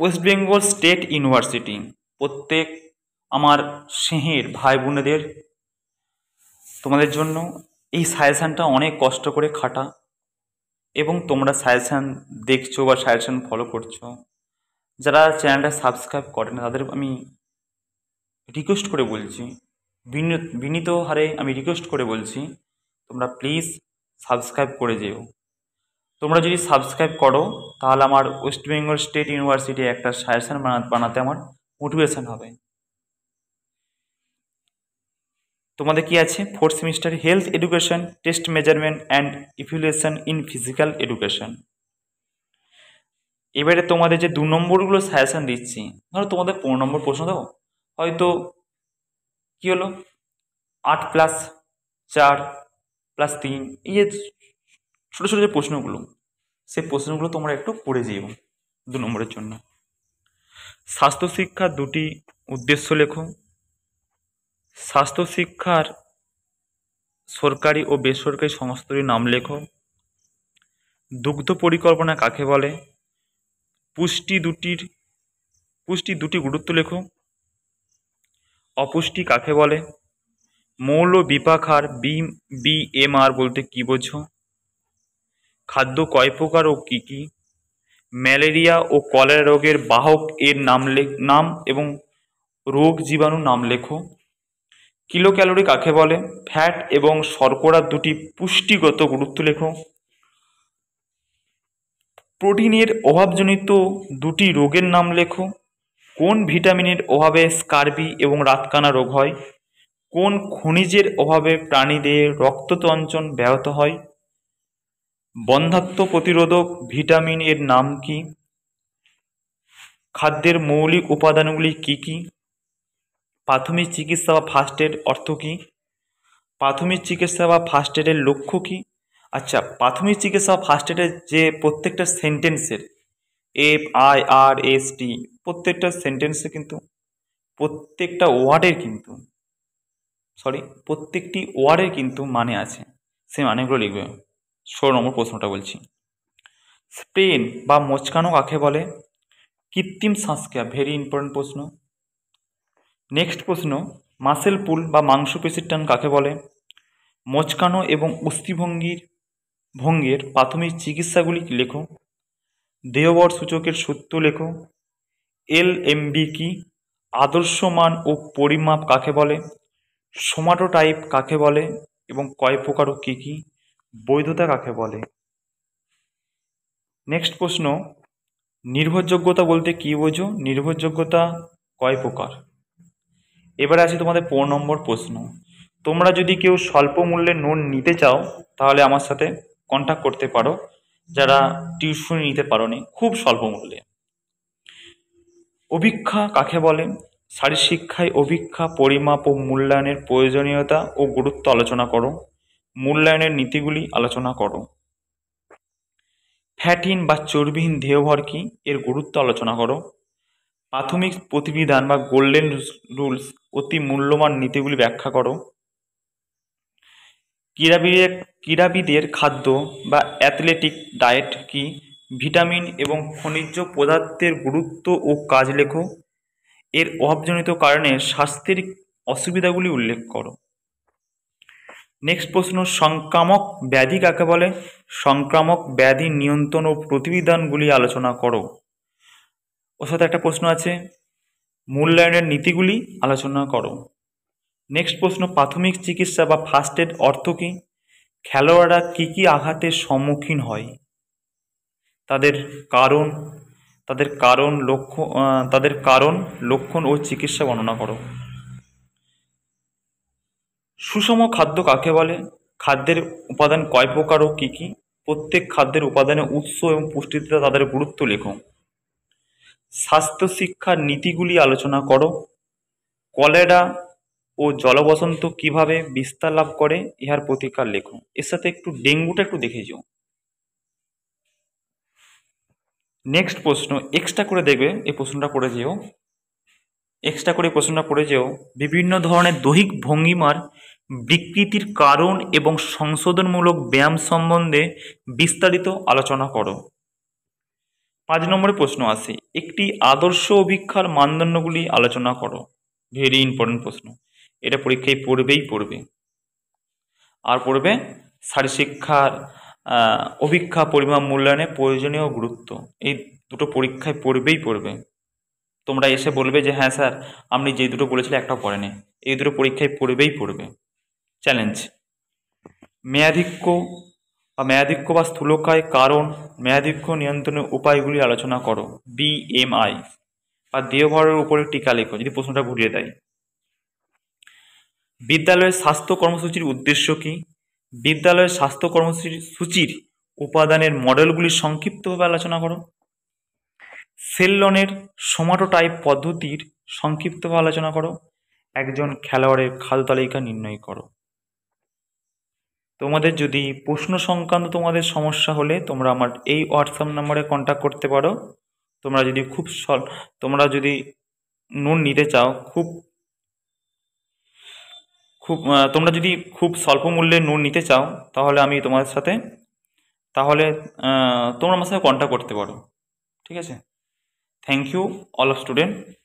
West Bengal state university প্রত্যেক আমার সিঁহের ভাই বোনেদের তোমাদের জন্য এই সাজেশানটা অনেক কষ্ট করে খাটা এবং তোমরা সাজেশান দেখছো বা সাজেশান ফলো করছো যারা চ্যানেলটা সাবস্ক্রাইব করে না তাদের আমি রিকোয়েস্ট করে বলছি বিনীত হারে আমি রিকোয়েস্ট করে বলছি তোমরা প্লিজ সাবস্ক্রাইব করে যেও তোমরা যদি সাবস্ক্রাইব করো তাহলে আমার ওয়েস্ট বেঙ্গল স্টেট ইউনিভার্সিটি একটা সাজেশন বানাতে আমার মোটিভেশন হবে তোমাদের কি আছে fourth semester health education test measurement and evaluation in physical education এবারে তোমাদের যে দু নম্বরগুলো সাজেশান দিচ্ছি ধরো তোমাদের পনেরো নম্বর প্রশ্ন দাও হয়তো কি হলো আট প্লাস চার প্লাস তিন এই যে ছোটো ছোটো যে প্রশ্নগুলো সেই প্রশ্নগুলো তোমরা একটু পড়ে যেও দু নম্বরের জন্য স্বাস্থ্য শিক্ষার দুটি উদ্দেশ্য লেখো স্বাস্থ্য শিক্ষার সরকারি ও বেসরকারি সংস্থারই নাম লেখো দুগ্ধ পরিকল্পনা কাকে বলে পুষ্টি দুটির পুষ্টি দুটি গুরুত্ব লেখো অপুষ্টি কাকে বলে মৌল বিপাখার বি বিএমআর বলতে কী বোঝো খাদ্য কয় প্রকার ও কী কী ম্যালেরিয়া ও কলেরা রোগের বাহক এর নাম নাম এবং রোগ জীবাণু নাম লেখো কিলো ক্যালোরি কাকে বলে ফ্যাট এবং শর্করা দুটি পুষ্টিগত গুরুত্ব লেখো প্রোটিনের অভাবজনিত দুটি রোগের নাম লেখো কোন ভিটামিনের অভাবে স্কার্বি এবং রাতকানা রোগ হয় কোন খনিজের অভাবে প্রাণীদের রক্ততঞ্চন ব্যাহত হয় বন্ধ্যাত্ব প্রতিরোধক ভিটামিন এর নাম কি খাদ্যের মৌলিক উপাদানগুলি কি কি প্রাথমিক চিকিৎসা বা ফার্স্ট এড অর্থ কী প্রাথমিক চিকিৎসা বা ফার্স্ট এডের লক্ষ্য কী আচ্ছা প্রাথমিক চিকিৎসা বা ফার্স্ট এডের যে প্রত্যেকটা সেন্টেন্সের F I R S T প্রত্যেকটা সেন্টেন্সে কিন্তু প্রত্যেকটা ওয়ার্ডের কিন্তু সরি প্রত্যেকটি ওয়ার্ডের কিন্তু মানে আছে সে মানেগুলো লিখবে ষোলো নম্বর প্রশ্নটা বলছি স্প্রেন বা মোচকানো কাকে বলে কৃত্রিম শ্বাসক্রিয়া ভেরি ইম্পর্টেন্ট প্রশ্ন নেক্সট প্রশ্ন মাসেল পুল বা মাংসপেশির টান কাকে বলে মোচকানো এবং উস্তিভঙ্গির ভঙ্গের প্রাথমিক চিকিৎসাগুলি লেখো দেহবর সূচকের সূত্র লেখো এল এমবি কি আদর্শ মান ও পরিমাপ কাকে বলে সোমাটো টাইপ কাকে বলে এবং কয় প্রকার ও কী কী বৈধতা কাকে বলে নেক্সট প্রশ্ন নির্ভরযোগ্যতা বলতে কী বোঝো নির্ভরযোগ্যতা কয় প্রকার এবারে আছে তোমাদের পনেরো নম্বর প্রশ্ন তোমরা যদি কেউ স্বল্প মূল্যে নোন নিতে চাও তাহলে আমার সাথে কন্ট্যাক্ট করতে পারো যারা টিউশন নিতে পারো নি খুব স্বল্প মূল্যে অভিক্ষা কাকে বলে শারীর শিক্ষায় অভিক্ষা পরিমাপ ও মূল্যায়নের প্রয়োজনীয়তা ও গুরুত্ব আলোচনা করো মূল্যায়নের নীতিগুলি আলোচনা করো ফ্যাটহীন বা চর্বিহীন দেহভর কি এর গুরুত্ব আলোচনা করো প্রাথমিক প্রতিবিধান বা গোল্ডেন রুলস অতি মূল্যবান নীতিগুলি ব্যাখ্যা করো ক্রীড়াবিদের ক্রীড়াবিদের খাদ্য বা অ্যাথলেটিক ডায়েট কি ভিটামিন এবং খনিজ পদার্থের গুরুত্ব ও কাজ লেখো এর অভাবজনিত কারণে স্বাস্থ্যের অসুবিধাগুলি উল্লেখ করো নেক্সট প্রশ্ন সংক্রামক ব্যাধি কাকে বলে সংক্রামক ব্যাধি নিয়ন্ত্রণ ও প্রতিবিধানগুলি আলোচনা করো ওর সাথে একটা প্রশ্ন আছে মূল্যায়নের নীতিগুলি আলোচনা করো নেক্সট প্রশ্ন প্রাথমিক চিকিৎসা বা ফার্স্ট এড অর্থ কী খেলোয়াড়রা কী কী আঘাতের সম্মুখীন হয় তাদের কারণ তাদের কারণ লক্ষ্য তাদের কারণ লক্ষণ ও চিকিৎসা বর্ণনা করো সুষম খাদ্য কাকে বলে খাদ্যের উপাদান কয় প্রকার ও কী কী প্রত্যেক খাদ্যের উপাদানের উৎস এবং পুষ্টিতে তাদের গুরুত্ব লেখো স্বাস্থ্য শিক্ষার নীতিগুলি আলোচনা করো কলেরা ও জলবসন্ত কিভাবে বিস্তার লাভ করে ইহার প্রতিকার লেখো এর সাথে একটু ডেঙ্গুটা একটু দেখে যাও নেক্সট প্রশ্ন এক্সট্রা করে দেখবে এই প্রশ্নটা করে যেও এক্সট্রা করে প্রশ্নটা করে যেও বিভিন্ন ধরনের দৈহিক ভঙ্গিমার বিকৃতির কারণ এবং সংশোধনমূলক ব্যায়াম সম্বন্ধে বিস্তারিত আলোচনা করো পাঁচ নম্বরে প্রশ্ন আছে একটি আদর্শ অভিক্ষার মানদণ্ডগুলি আলোচনা করো ভেরি ইম্পর্টেন্ট প্রশ্ন এটা পরীক্ষায় পড়বেই পড়বে আর পড়বে শিক্ষার অভিক্ষা পরিমাণ মূল্যায়নে প্রয়োজনীয় গুরুত্ব এই দুটো পরীক্ষায় পড়বেই পড়বে তোমরা এসে বলবে যে হ্যাঁ স্যার আপনি যে দুটো বলেছিলে একটাও পড়েনি এই দুটো পরীক্ষায় পড়বেই পড়বে চ্যালেঞ্জ মেয়াধিক্য বা মেয়াধিক্য বা স্থূলকায় কারণ মেয়াধিক্য নিয়ন্ত্রণের উপায়গুলি আলোচনা করো বিএমআই বা দেহভরের উপরে টিকা লেখো যদি প্রশ্নটা ঘুরিয়ে দেয় বিদ্যালয়ের স্বাস্থ্য কর্মসূচির উদ্দেশ্য কী বিদ্যালয়ের স্বাস্থ্য কর্মসূচির সূচির উপাদানের মডেলগুলি সংক্ষিপ্তভাবে আলোচনা করো সেললনের সোমাটোটাইপ পদ্ধতির সংক্ষিপ্তভাবে আলোচনা করো একজন খেলোয়াড়ের খাদ্য তালিকা নির্ণয় করো তোমাদের যদি প্রশ্ন সংক্রান্ত তোমাদের সমস্যা হলে তোমরা আমার এই হোয়াটসঅ্যাপ নাম্বারে কন্ট্যাক্ট করতে পারো তোমরা যদি খুব সল তোমরা যদি নুন নিতে চাও খুব খুব তোমরা যদি খুব স্বল্প মূল্যে নুন নিতে চাও তাহলে আমি তোমাদের সাথে তাহলে তোমরা আমার সাথে কন্ট্যাক্ট করতে পারো ঠিক আছে thank you all of student